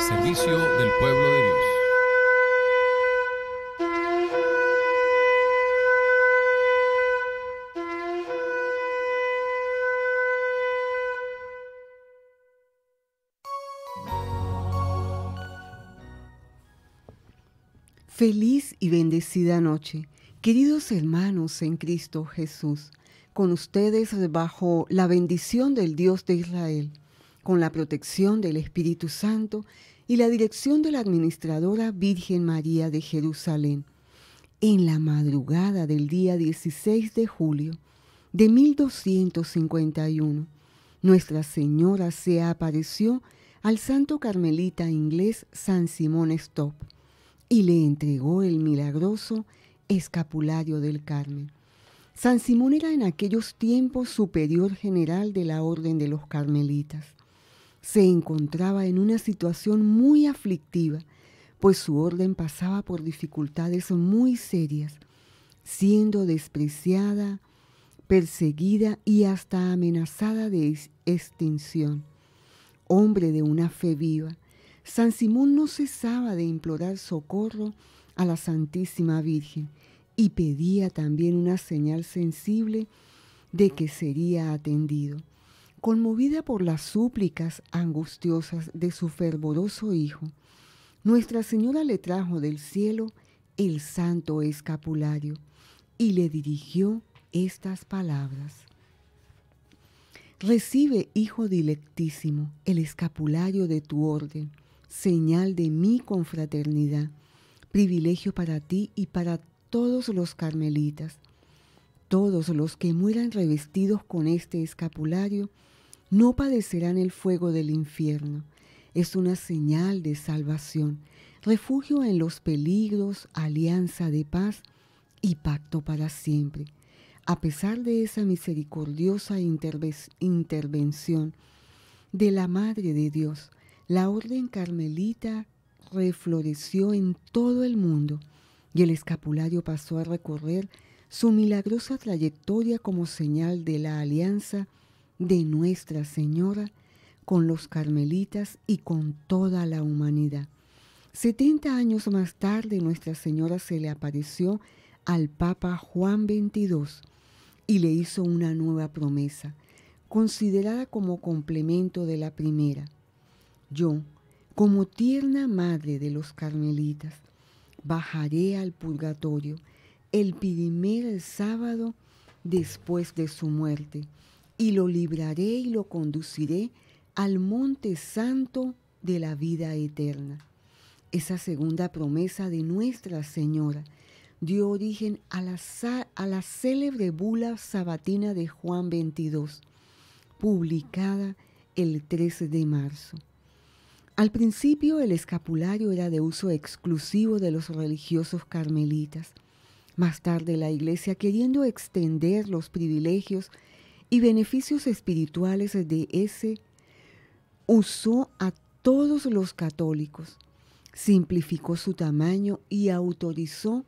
servicio del pueblo de Dios. Feliz y bendecida noche, queridos hermanos en Cristo Jesús, con ustedes bajo la bendición del Dios de Israel con la protección del Espíritu Santo y la dirección de la Administradora Virgen María de Jerusalén. En la madrugada del día 16 de julio de 1251, Nuestra Señora se apareció al santo carmelita inglés San Simón Stop y le entregó el milagroso escapulario del Carmen. San Simón era en aquellos tiempos superior general de la Orden de los Carmelitas se encontraba en una situación muy aflictiva, pues su orden pasaba por dificultades muy serias, siendo despreciada, perseguida y hasta amenazada de extinción. Hombre de una fe viva, San Simón no cesaba de implorar socorro a la Santísima Virgen y pedía también una señal sensible de que sería atendido. Conmovida por las súplicas angustiosas de su fervoroso hijo, Nuestra Señora le trajo del cielo el santo escapulario y le dirigió estas palabras. Recibe, Hijo dilectísimo, el escapulario de tu orden, señal de mi confraternidad, privilegio para ti y para todos los carmelitas. Todos los que mueran revestidos con este escapulario no padecerán el fuego del infierno. Es una señal de salvación, refugio en los peligros, alianza de paz y pacto para siempre. A pesar de esa misericordiosa intervención de la Madre de Dios, la orden carmelita refloreció en todo el mundo y el escapulario pasó a recorrer su milagrosa trayectoria como señal de la alianza de Nuestra Señora con los carmelitas y con toda la humanidad. Setenta años más tarde Nuestra Señora se le apareció al Papa Juan XXII y le hizo una nueva promesa, considerada como complemento de la primera. Yo, como tierna madre de los carmelitas, bajaré al purgatorio el primer sábado después de su muerte y lo libraré y lo conduciré al monte santo de la vida eterna. Esa segunda promesa de Nuestra Señora dio origen a la, célebre bula sabatina de Juan 22, publicada el 13 de marzo. Al principio el escapulario era de uso exclusivo de los religiosos carmelitas. Más tarde la Iglesia, queriendo extender los privilegios y beneficios espirituales de ese usó a todos los católicos, simplificó su tamaño y autorizó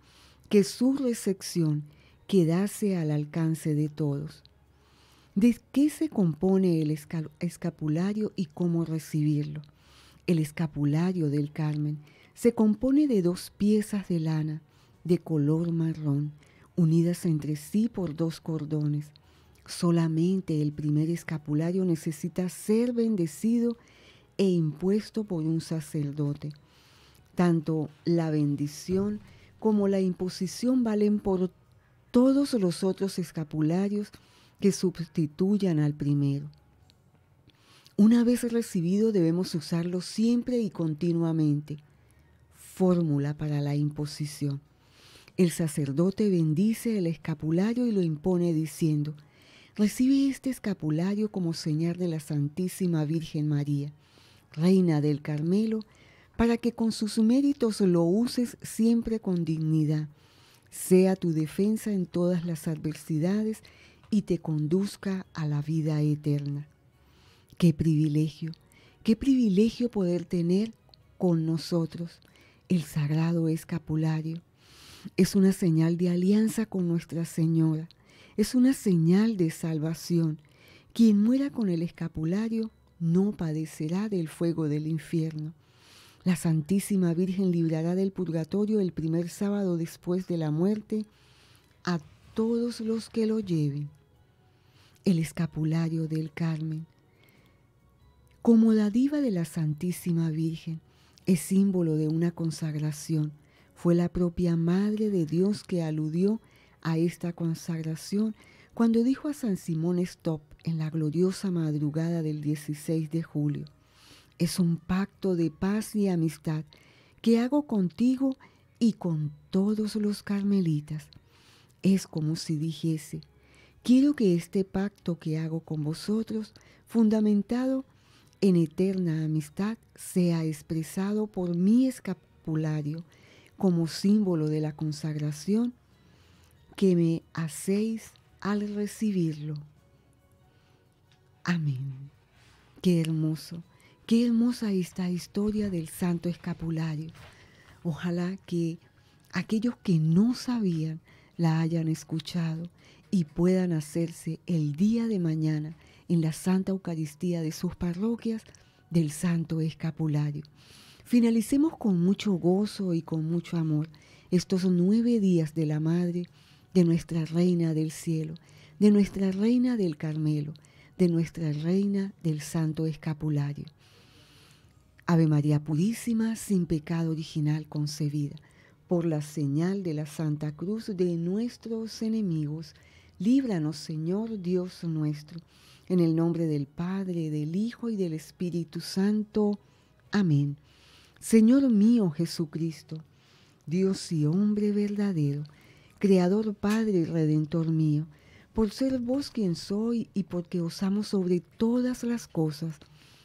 que su recepción quedase al alcance de todos. ¿De qué se compone el escapulario y cómo recibirlo? El escapulario del Carmen se compone de dos piezas de lana de color marrón, unidas entre sí por dos cordones. Solamente el primer escapulario necesita ser bendecido e impuesto por un sacerdote. Tanto la bendición como la imposición valen por todos los otros escapularios que sustituyan al primero. Una vez recibido debemos usarlo siempre y continuamente. Fórmula para la imposición. El sacerdote bendice el escapulario y lo impone diciendo, Recibe este escapulario como señal de la Santísima Virgen María, Reina del Carmelo, para que con sus méritos lo uses siempre con dignidad, sea tu defensa en todas las adversidades y te conduzca a la vida eterna. Qué privilegio, qué privilegio poder tener con nosotros el sagrado escapulario. Es una señal de alianza con Nuestra Señora es una señal de salvación. Quien muera con el escapulario no padecerá del fuego del infierno. La Santísima Virgen librará del purgatorio el primer sábado después de la muerte a todos los que lo lleven. El escapulario del Carmen. Como la diva de la Santísima Virgen, es símbolo de una consagración. Fue la propia Madre de Dios que aludió a esta consagración cuando dijo a San Simón Stop en la gloriosa madrugada del 16 de julio, es un pacto de paz y amistad que hago contigo y con todos los carmelitas. Es como si dijese, quiero que este pacto que hago con vosotros, fundamentado en eterna amistad, sea expresado por mi escapulario como símbolo de la consagración que me hacéis al recibirlo. Amén. Qué hermoso, qué hermosa esta historia del santo escapulario. Ojalá que aquellos que no sabían la hayan escuchado y puedan hacerse el día de mañana en la Santa Eucaristía de sus parroquias del Santo Escapulario. Finalicemos con mucho gozo y con mucho amor estos nueve días de la Madre de nuestra Reina del Cielo, de nuestra Reina del Carmelo, de nuestra Reina del Santo Escapulario. Ave María Purísima, sin pecado original concebida, por la señal de la Santa Cruz de nuestros enemigos, líbranos Señor Dios nuestro, en el nombre del Padre, del Hijo y del Espíritu Santo. Amén. Señor mío Jesucristo, Dios y hombre verdadero, Creador Padre y Redentor mío, por ser vos quien soy y porque os amo sobre todas las cosas,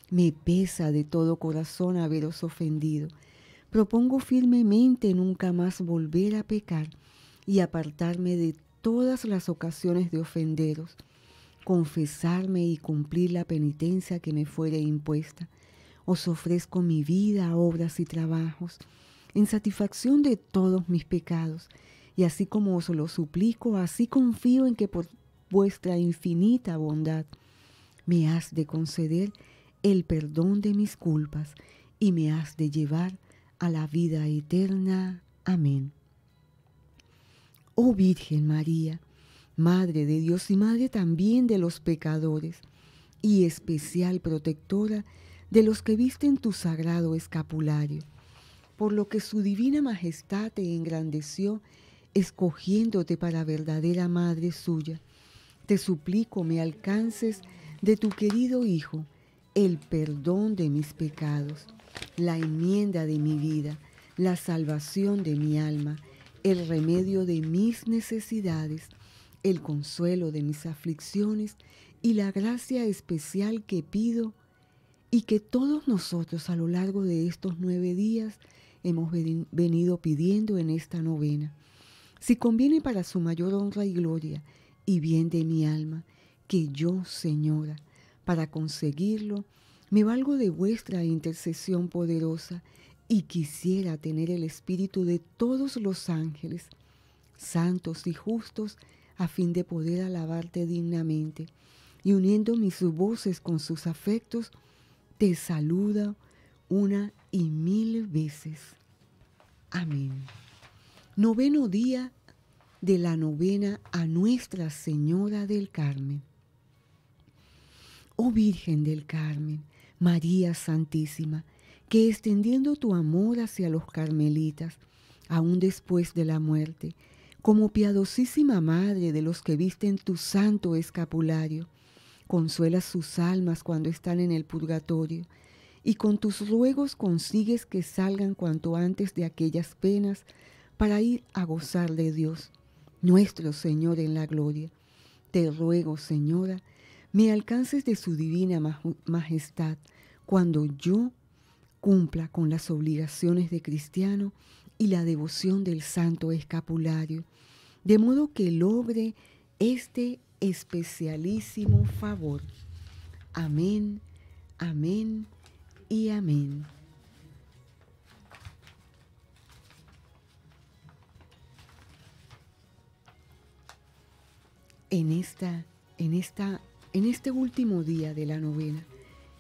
me pesa de todo corazón haberos ofendido. Propongo firmemente nunca más volver a pecar y apartarme de todas las ocasiones de ofenderos, confesarme y cumplir la penitencia que me fuere impuesta. Os ofrezco mi vida, obras y trabajos, en satisfacción de todos mis pecados, y así como os lo suplico, así confío en que por vuestra infinita bondad me has de conceder el perdón de mis culpas y me has de llevar a la vida eterna. Amén. Oh Virgen María, Madre de Dios y Madre también de los pecadores, y especial protectora de los que visten tu sagrado escapulario, por lo que su divina majestad te engrandeció escogiéndote para verdadera madre suya, te suplico me alcances de tu querido Hijo el perdón de mis pecados, la enmienda de mi vida, la salvación de mi alma, el remedio de mis necesidades, el consuelo de mis aflicciones y la gracia especial que pido y que todos nosotros a lo largo de estos nueve días hemos venido pidiendo en esta novena si conviene para su mayor honra y gloria y bien de mi alma, que yo, Señora, para conseguirlo, me valgo de vuestra intercesión poderosa y quisiera tener el espíritu de todos los ángeles, santos y justos, a fin de poder alabarte dignamente. Y uniendo mis voces con sus afectos, te saluda una y mil veces. Amén. Noveno día de la novena a Nuestra Señora del Carmen. Oh Virgen del Carmen, María Santísima, que extendiendo tu amor hacia los carmelitas, aún después de la muerte, como piadosísima madre de los que visten tu santo escapulario, consuelas sus almas cuando están en el purgatorio, y con tus ruegos consigues que salgan cuanto antes de aquellas penas para ir a gozar de Dios, nuestro Señor en la gloria. Te ruego, Señora, me alcances de su divina majestad cuando yo cumpla con las obligaciones de cristiano y la devoción del santo escapulario, de modo que logre este especialísimo favor. Amén, amén y amén. en esta, en esta, en este último día de la novena,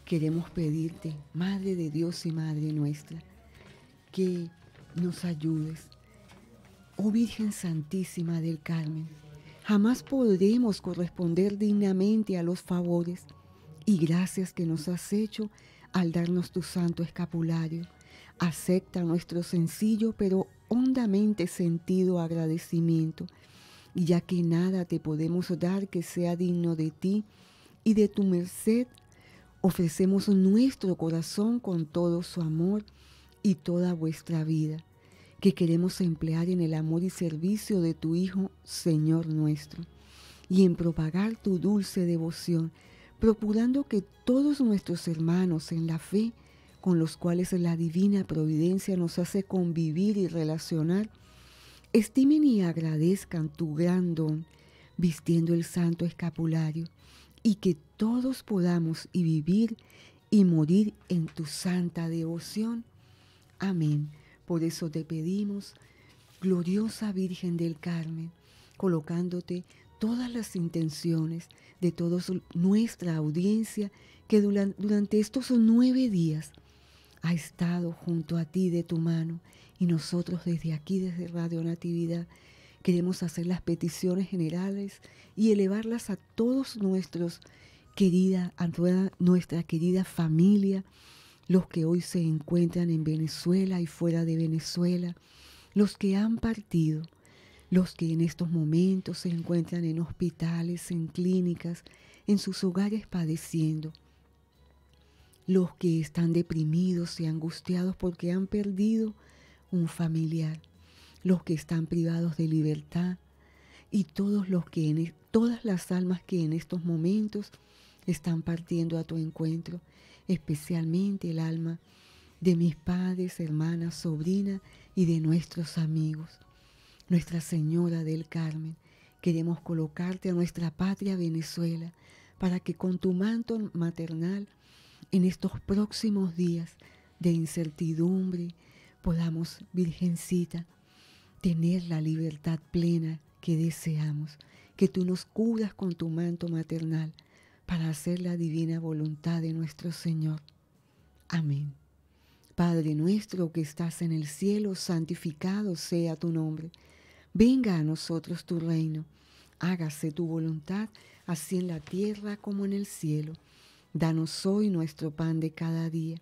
queremos pedirte, Madre de Dios y Madre nuestra, que nos ayudes. Oh Virgen Santísima del Carmen, jamás podremos corresponder dignamente a los favores y gracias que nos has hecho al darnos tu santo escapulario. Acepta nuestro sencillo pero hondamente sentido agradecimiento y ya que nada te podemos dar que sea digno de ti y de tu merced, ofrecemos nuestro corazón con todo su amor y toda vuestra vida, que queremos emplear en el amor y servicio de tu Hijo, Señor nuestro, y en propagar tu dulce devoción, procurando que todos nuestros hermanos en la fe, con los cuales la divina providencia nos hace convivir y relacionar, Estimen y agradezcan tu gran don vistiendo el santo escapulario y que todos podamos y vivir y morir en tu santa devoción. Amén. Por eso te pedimos, gloriosa Virgen del Carmen, colocándote todas las intenciones de toda nuestra audiencia que durante estos nueve días ha estado junto a ti de tu mano y nosotros desde aquí, desde Radio Natividad, queremos hacer las peticiones generales y elevarlas a todos nuestros querida, a toda nuestra querida familia, los que hoy se encuentran en Venezuela y fuera de Venezuela, los que han partido, los que en estos momentos se encuentran en hospitales, en clínicas, en sus hogares padeciendo, los que están deprimidos y angustiados porque han perdido un familiar, los que están privados de libertad y todos los todas las almas que en estos momentos están partiendo a tu encuentro, especialmente el alma de mis padres, hermanas, sobrina y de nuestros amigos. Nuestra Señora del Carmen, queremos colocarte a nuestra patria Venezuela para que con tu manto maternal en estos próximos días de incertidumbre, podamos, Virgencita, tener la libertad plena que deseamos, que tú nos curas con tu manto maternal para hacer la divina voluntad de nuestro Señor. Amén. Padre nuestro que estás en el cielo, santificado sea tu nombre. Venga a nosotros tu reino. Hágase tu voluntad, así en la tierra como en el cielo. Danos hoy nuestro pan de cada día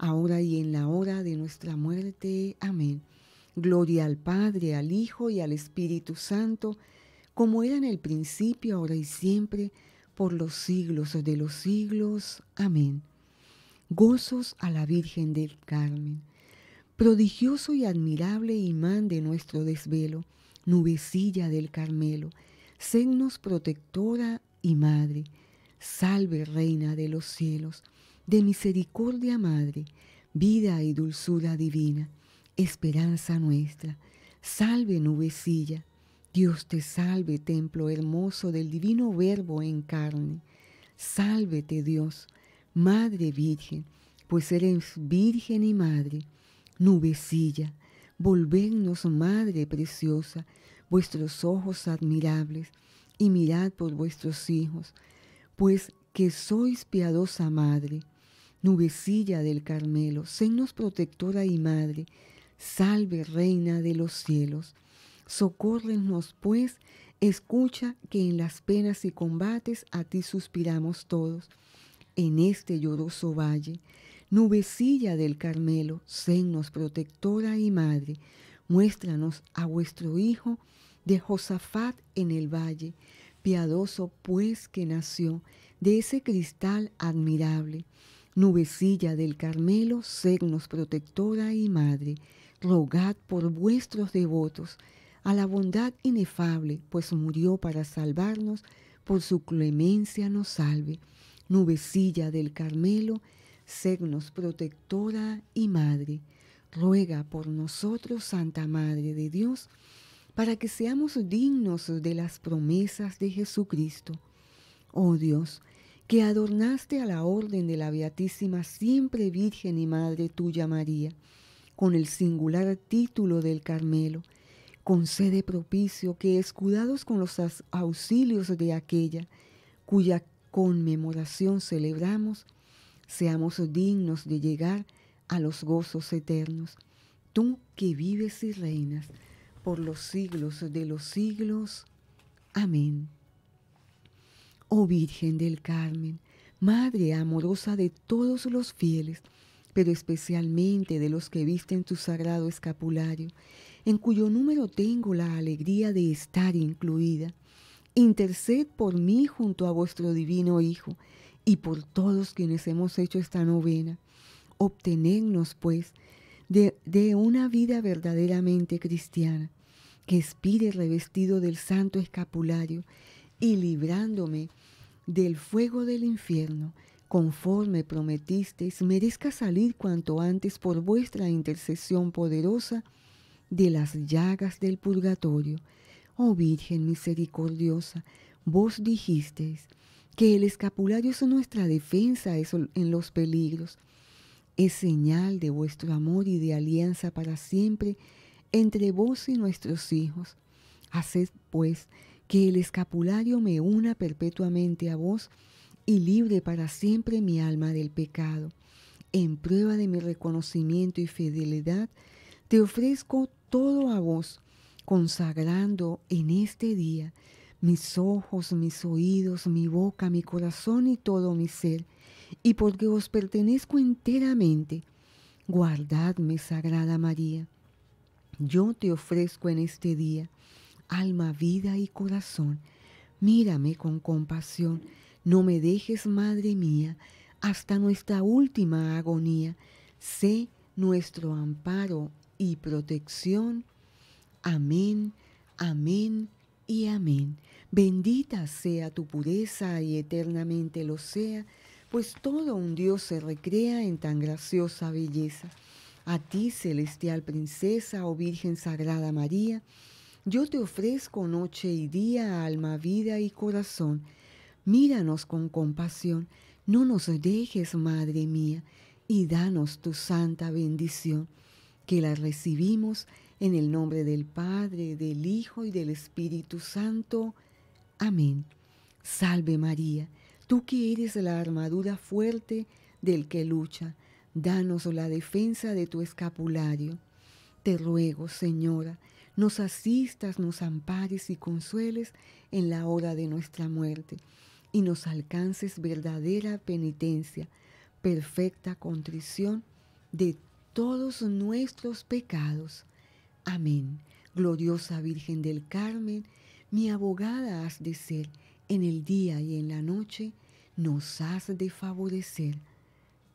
ahora y en la hora de nuestra muerte. Amén. Gloria al Padre, al Hijo y al Espíritu Santo, como era en el principio, ahora y siempre, por los siglos de los siglos. Amén. Gozos a la Virgen del Carmen. Prodigioso y admirable imán de nuestro desvelo, nubecilla del Carmelo, sednos protectora y madre, salve reina de los cielos de misericordia madre, vida y dulzura divina, esperanza nuestra, salve nubecilla, Dios te salve templo hermoso del divino verbo en carne, sálvete Dios, Madre Virgen, pues eres Virgen y Madre, nubecilla, volvednos Madre preciosa, vuestros ojos admirables, y mirad por vuestros hijos, pues que sois piadosa Madre, nubecilla del Carmelo, senos protectora y madre, salve reina de los cielos, socórrenos pues, escucha que en las penas y combates a ti suspiramos todos, en este lloroso valle, nubecilla del Carmelo, senos protectora y madre, muéstranos a vuestro Hijo de Josafat en el valle, piadoso pues que nació de ese cristal admirable, Nubecilla del Carmelo, ségnos protectora y madre, rogad por vuestros devotos a la bondad inefable, pues murió para salvarnos, por su clemencia nos salve. Nubecilla del Carmelo, ségnos protectora y madre, ruega por nosotros, Santa Madre de Dios, para que seamos dignos de las promesas de Jesucristo. Oh Dios, que adornaste a la orden de la Beatísima Siempre Virgen y Madre tuya María, con el singular título del Carmelo, concede propicio que, escudados con los auxilios de aquella, cuya conmemoración celebramos, seamos dignos de llegar a los gozos eternos. Tú que vives y reinas por los siglos de los siglos. Amén. Oh Virgen del Carmen, Madre amorosa de todos los fieles, pero especialmente de los que visten tu sagrado escapulario, en cuyo número tengo la alegría de estar incluida. Interced por mí junto a vuestro divino Hijo y por todos quienes hemos hecho esta novena. Obtenednos, pues, de, una vida verdaderamente cristiana, que expire revestido del santo escapulario y librándome del fuego del infierno, conforme prometisteis, merezca salir cuanto antes por vuestra intercesión poderosa de las llagas del purgatorio. Oh Virgen misericordiosa, vos dijisteis que el escapulario es nuestra defensa en los peligros, es señal de vuestro amor y de alianza para siempre entre vos y nuestros hijos. Haced, pues, que el escapulario me una perpetuamente a vos y libre para siempre mi alma del pecado. En prueba de mi reconocimiento y fidelidad, te ofrezco todo a vos, consagrando en este día mis ojos, mis oídos, mi boca, mi corazón y todo mi ser, y porque os pertenezco enteramente, guardadme, Sagrada María. Yo te ofrezco en este día alma, vida y corazón. Mírame con compasión, no me dejes, Madre mía, hasta nuestra última agonía. Sé nuestro amparo y protección. Amén, amén y amén. Bendita sea tu pureza y eternamente lo sea, pues todo un Dios se recrea en tan graciosa belleza. A ti, celestial princesa o oh Virgen Sagrada María, yo te ofrezco noche y día, alma, vida y corazón. Míranos con compasión, no nos dejes, Madre mía, y danos tu santa bendición, que la recibimos en el nombre del Padre, del Hijo y del Espíritu Santo. Amén. Salve María, tú que eres la armadura fuerte del que lucha, danos la defensa de tu escapulario. Te ruego, Señora, nos asistas, nos ampares y consueles en la hora de nuestra muerte, y nos alcances verdadera penitencia, perfecta contrición de todos nuestros pecados. Amén. Gloriosa Virgen del Carmen, mi abogada has de ser, en el día y en la noche nos has de favorecer.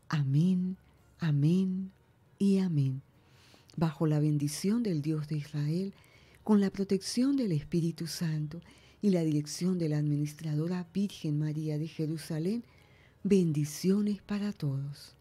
Amén, amén y amén bajo la bendición del Dios de Israel, con la protección del Espíritu Santo y la dirección de la Administradora Virgen María de Jerusalén, bendiciones para todos.